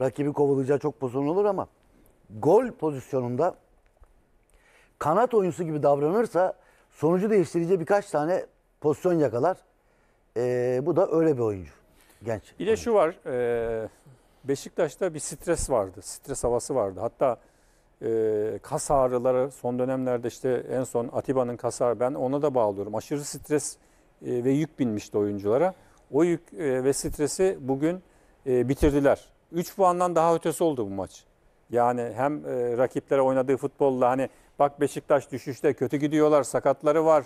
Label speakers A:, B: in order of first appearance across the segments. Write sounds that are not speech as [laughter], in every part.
A: rakibi kovalayacağı çok pozisyon olur ama gol pozisyonunda kanat oyuncusu gibi davranırsa sonucu değiştirici birkaç tane pozisyon yakalar. Ee, bu da öyle bir oyuncu. Genç.
B: Bir de şu var. E, Beşiktaş'ta bir stres vardı. Stres havası vardı. Hatta e, kas ağrıları son dönemlerde işte en son Atiba'nın kas ağrı ben ona da bağlıyorum. Aşırı stres e, ve yük binmişti oyunculara. O yük e, ve stresi bugün e, bitirdiler. 3 puandan daha ötesi oldu bu maç. Yani hem e, rakiplere oynadığı futbolla hani bak Beşiktaş düşüşte kötü gidiyorlar, sakatları var,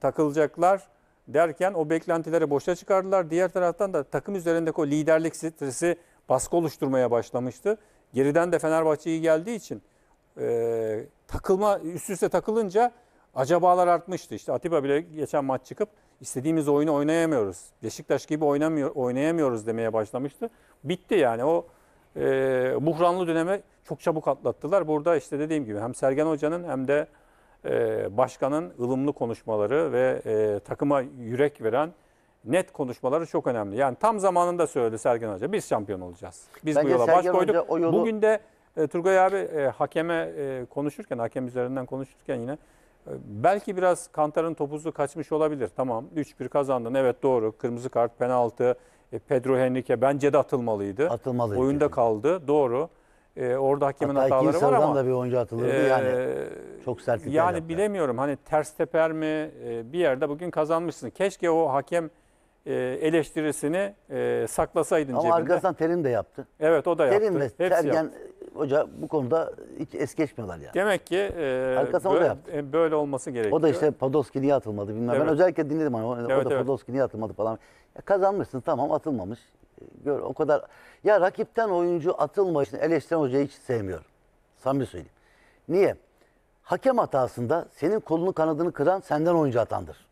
B: takılacaklar derken o beklentileri boşa çıkardılar. Diğer taraftan da takım üzerindeki o liderlik stresi baskı oluşturmaya başlamıştı. Geriden de Fenerbahçe iyi geldiği için e, takılma üst üste takılınca acabalar artmıştı. İşte Atiba bile geçen maç çıkıp istediğimiz oyunu oynayamıyoruz. Beşiktaş gibi oynamıyor, oynayamıyoruz demeye başlamıştı bitti yani. O e, buhranlı dönemi çok çabuk atlattılar. Burada işte dediğim gibi hem Sergen Hoca'nın hem de e, başkanın ılımlı konuşmaları ve e, takıma yürek veren net konuşmaları çok önemli. Yani tam zamanında söyledi Sergen Hoca. Biz şampiyon olacağız. Biz Bence bu yola baş koyduk. Hoca, yolu... Bugün de e, Turgay abi e, hakeme e, konuşurken, hakem üzerinden konuşurken yine e, belki biraz Kantar'ın topuzu kaçmış olabilir. Tamam 3-1 kazandın evet doğru. Kırmızı kart, penaltı, e, Pedro Henrique bence de atılmalıydı. Atılmalıydı. Oyunda yani. kaldı. Doğru. E, orada hakemin Hatta hataları var ama. da bir oyuncu atılırdı e, yani. Çok sert bir Yani bilemiyorum hani ters teper mi e, bir yerde bugün kazanmışsın. Keşke o hakem e, eleştirisini e, saklasaydın Ama cebinde. arkasından
A: Terim de yaptı.
B: Evet o da yaptı. Terim de Hepsi Sergen yaptı
A: hoca bu konuda hiç es geçmiyorlar yani.
B: Demek ki e, Arkasına o da yaptı. E, böyle olması gerekiyor. O da işte
A: Podolski niye atılmadı bilmem. Evet. Ben özellikle dinledim hani o, Evet, o da evet. Podolski niye atılmadı falan. Ya kazanmışsın tamam atılmamış. E, gör o kadar ya rakipten oyuncu atılmayışını eleştiren hocayı hiç sevmiyorum. Samimi söyleyeyim. Niye? Hakem hatasında senin kolunu kanadını kıran senden oyuncu atandır.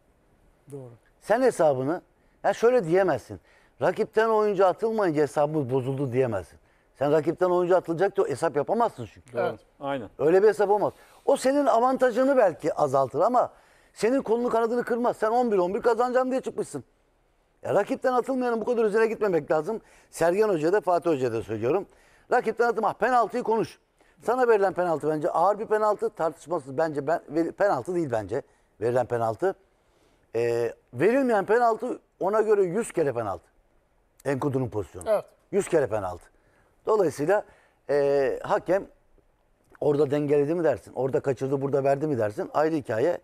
A: Doğru. Sen hesabını ya şöyle diyemezsin. Rakipten oyuncu atılmayınca hesabımız bozuldu diyemezsin. Sen rakipten oyuncu atılacaktı. Hesap yapamazsın çünkü. Evet. Aynen. Öyle bir hesap olmaz. O senin avantajını belki azaltır ama senin kolunu kanadını kırmaz. Sen 11-11 kazanacağım diye çıkmışsın. Ya rakipten atılmayanın bu kadar üzerine gitmemek lazım. Sergen Hoca'ya da Fatih Hoca'ya da söylüyorum. Rakipten atılma. Penaltıyı konuş. Sana verilen penaltı bence ağır bir penaltı. Tartışmasız bence ben, penaltı değil bence. Verilen penaltı. Ee, verilmeyen penaltı ona göre 100 kere penaltı. Enkudu'nun pozisyonu. Evet. 100 kere penaltı. Dolayısıyla e, hakem orada dengeledi mi dersin, orada kaçırdı burada verdi mi dersin ayrı hikaye.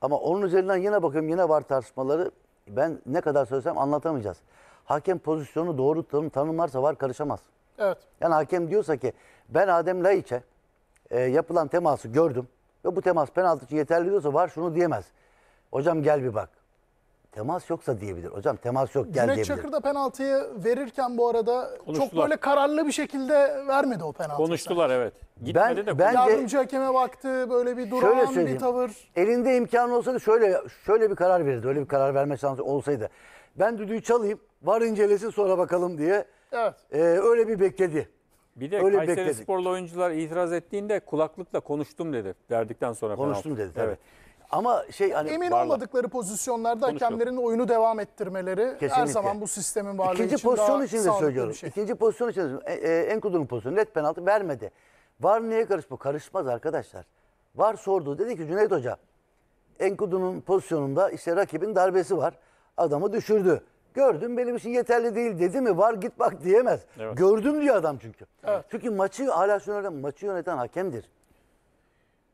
A: Ama onun üzerinden yine bakıyorum yine var tartışmaları ben ne kadar söylesem anlatamayacağız. Hakem pozisyonu doğru tanım, tanımlarsa var karışamaz. Evet. Yani hakem diyorsa ki ben Adem Laiç'e e, yapılan teması gördüm ve bu temas penaltı için yeterli diyorsa var şunu diyemez. Hocam gel bir bak temas yoksa diyebilir. Hocam temas yok gel Cüneyt diyebilir. Çakır
C: da penaltıyı verirken bu arada çok böyle kararlı bir şekilde vermedi o penaltıyı. Konuştular evet. Gitmedi de ben- Bence- Yardımcı hakeme baktı böyle bir Şöyle söyleyeyim. bir tavır.
A: Elinde imkanı olsaydı şöyle şöyle bir karar verirdi. Öyle bir karar verme şansı olsaydı. Ben düdüğü çalayım, var incelesin sonra bakalım diye. Evet. Ee, öyle bir bekledi.
B: bir de öyle Kayseri sporlu oyuncular itiraz ettiğinde kulaklıkla konuştum dedi verdikten sonra Konuştum penaltı. dedi tabii. Evet. Ama şey hani Emin varla.
C: olmadıkları pozisyonlarda Konuşma. hakemlerin oyunu devam ettirmeleri her zaman bu sistemin varlığı İkinci için pozisyon daha için de söylüyorum. bir şey. İkinci pozisyon için de söylüyorum. E, e,
A: Enkudu'nun pozisyonu net penaltı vermedi. Var niye karışma? Karışmaz arkadaşlar. Var sordu. Dedi ki Cüneyt Hoca Enkudu'nun pozisyonunda işte rakibin darbesi var. Adamı düşürdü. Gördüm benim için yeterli değil dedi mi? Var git bak diyemez. Evet. Gördüm diyor adam çünkü. Çünkü maçı hala şunu maçı yöneten hakemdir.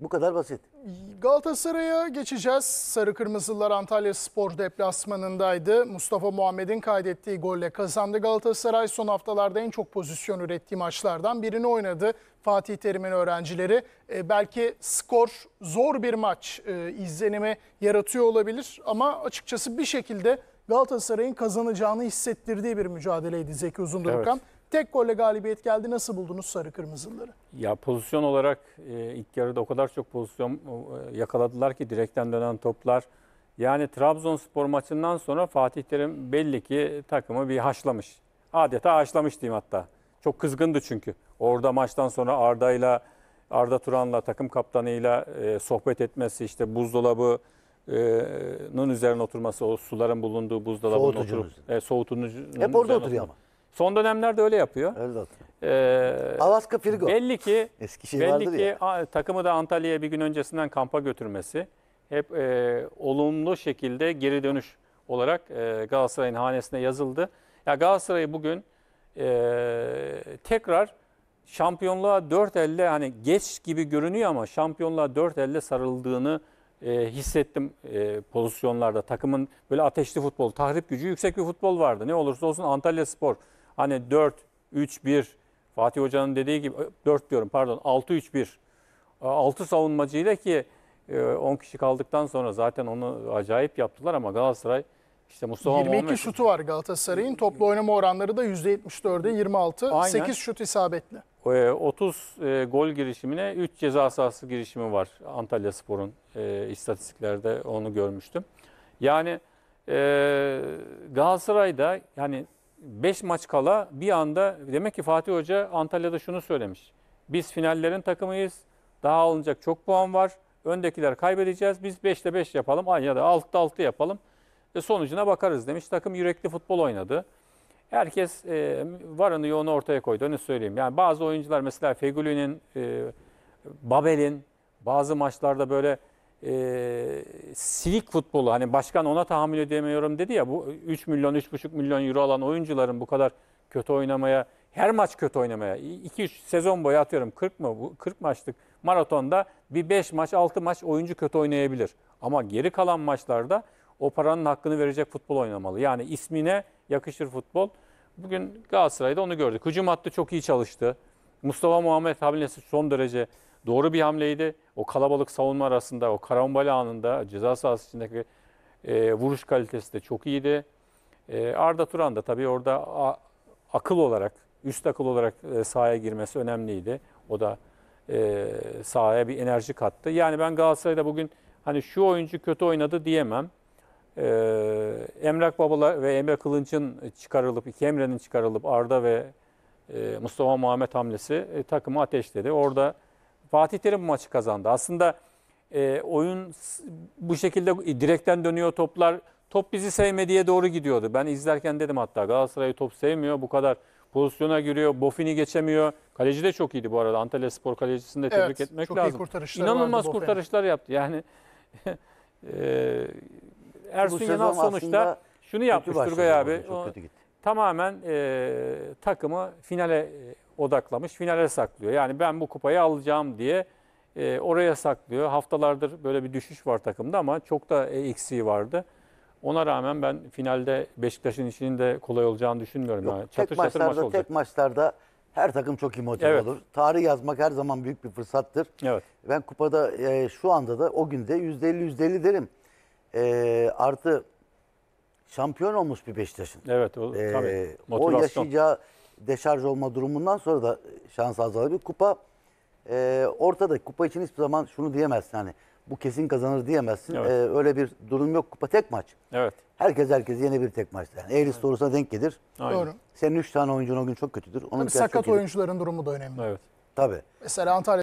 A: Bu kadar basit.
C: Galatasaray'a geçeceğiz. Sarı Kırmızılar Antalya Spor deplasmanındaydı. Mustafa Muhammed'in kaydettiği golle kazandı Galatasaray. Son haftalarda en çok pozisyon ürettiği maçlardan birini oynadı. Fatih Terim'in öğrencileri. E, belki skor zor bir maç e, izlenimi yaratıyor olabilir. Ama açıkçası bir şekilde Galatasaray'ın kazanacağını hissettirdiği bir mücadeleydi Zeki Uzundurkan. Evet. Tek golle galibiyet geldi. Nasıl buldunuz sarı kırmızıları?
B: Ya pozisyon olarak e, ilk yarıda o kadar çok pozisyon e, yakaladılar ki direkten dönen toplar. Yani Trabzonspor maçından sonra Fatih Terim belli ki takımı bir haşlamış. Adeta haşlamış diyeyim hatta. Çok kızgındı çünkü. Orada maçtan sonra Arda'yla Arda Turan'la takım kaptanıyla e, sohbet etmesi işte buzdolabı e, nun üzerine oturması o suların bulunduğu buzdolabının oturup e, soğutucunun Hep orada oturuyor ama. Son dönemlerde öyle yapıyor. Evet zaten. Ee, Alaska Frigo. Belli ki, Eskişehir belli ki a, takımı da Antalya'ya bir gün öncesinden kampa götürmesi hep e, olumlu şekilde geri dönüş olarak e, Galatasaray'ın hanesine yazıldı. Ya Galatasaray bugün e, tekrar şampiyonluğa dört elle hani geç gibi görünüyor ama şampiyonluğa dört elle sarıldığını e, hissettim e, pozisyonlarda. Takımın böyle ateşli futbol, tahrip gücü yüksek bir futbol vardı. Ne olursa olsun Antalya Spor Hani 4 3 1 Fatih Hoca'nın dediği gibi 4 e, diyorum pardon 6 3 1. 6 savunmacıyla ki 10 e, kişi kaldıktan sonra zaten onu acayip yaptılar ama Galatasaray işte Mustafa 22 Muhammed.
C: şutu var Galatasaray'ın. Toplu oynama oranları da %74'e 26. Aynen. 8 şut isabetli.
B: 30 e, gol girişimine 3 ceza sahası girişimi var Antalya Spor'un istatistiklerde onu görmüştüm. Yani e, Galatasaray'da yani 5 maç kala bir anda demek ki Fatih Hoca Antalya'da şunu söylemiş. Biz finallerin takımıyız. Daha alınacak çok puan var. Öndekiler kaybedeceğiz. Biz 5'te 5 yapalım ya da 6'da 6 yapalım. E sonucuna bakarız demiş. Takım yürekli futbol oynadı. Herkes e, varını yoğunu ortaya koydu. Onu söyleyeyim. Yani bazı oyuncular mesela Fegüli'nin, e, Babel'in bazı maçlarda böyle e, silik futbolu hani başkan ona tahammül edemiyorum dedi ya bu 3 milyon 3,5 milyon euro alan oyuncuların bu kadar kötü oynamaya her maç kötü oynamaya 2-3 sezon boyu atıyorum 40 mı bu 40 maçlık maratonda bir 5 maç 6 maç oyuncu kötü oynayabilir. Ama geri kalan maçlarda o paranın hakkını verecek futbol oynamalı. Yani ismine yakışır futbol. Bugün Galatasaray'da onu gördük. Hücum hattı çok iyi çalıştı. Mustafa Muhammed hamlesi son derece Doğru bir hamleydi. O kalabalık savunma arasında, o karambala anında ceza sahası içindeki e, vuruş kalitesi de çok iyiydi. E, Arda Turan da tabii orada a, akıl olarak, üst akıl olarak e, sahaya girmesi önemliydi. O da e, sahaya bir enerji kattı. Yani ben Galatasaray'da bugün hani şu oyuncu kötü oynadı diyemem. E, Emrak Babala ve Emre Kılınç'ın çıkarılıp, iki Emre'nin çıkarılıp Arda ve e, Mustafa Muhammed hamlesi e, takımı ateşledi. Orada Fatih Terim bu maçı kazandı. Aslında e, oyun bu şekilde direkten dönüyor toplar. Top bizi sevmediye doğru gidiyordu. Ben izlerken dedim hatta Galatasaray top sevmiyor. Bu kadar pozisyona giriyor. Bofini geçemiyor. Kaleci de çok iyiydi bu arada. Antalya Spor kalecisini de tebrik evet, etmek çok lazım. Iyi İnanılmaz vardı kurtarışlar yaptı. Yani [laughs] e, Ersun Yanal sonuçta şunu yapmış Turgay abi. O, tamamen e, takımı finale odaklamış, finale saklıyor. Yani ben bu kupayı alacağım diye e, oraya saklıyor. Haftalardır böyle bir düşüş var takımda ama çok da e, eksiği vardı. Ona rağmen ben finalde Beşiktaş'ın işinin de kolay olacağını düşünmüyorum. Yok, yani. Çatır tek çatır maç maçlarda, olacak.
A: tek maçlarda her takım çok iyi motive Evet. olur. Tarih yazmak her zaman büyük bir fırsattır. Evet. Ben kupada e, şu anda da o günde yüzde elli derim. E, artı şampiyon olmuş bir Beşiktaş'ın.
B: Evet, o, Ee, tabii. o Motivasyon. yaşayacağı
A: deşarj olma durumundan sonra da şans azalabilir. Kupa e, ortada. Kupa için hiçbir zaman şunu diyemezsin. Hani bu kesin kazanır diyemezsin. Evet. E, öyle bir durum yok. Kupa tek maç. Evet. Herkes herkes yeni bir tek maçta. Yani Eğrisi doğrusuna denk gelir. Aynen. Doğru. Senin 3 tane oyuncun o gün çok kötüdür. Onun Tabii sakat
B: oyuncuların
C: durumu da önemli. Evet. Tabii. Mesela Antalya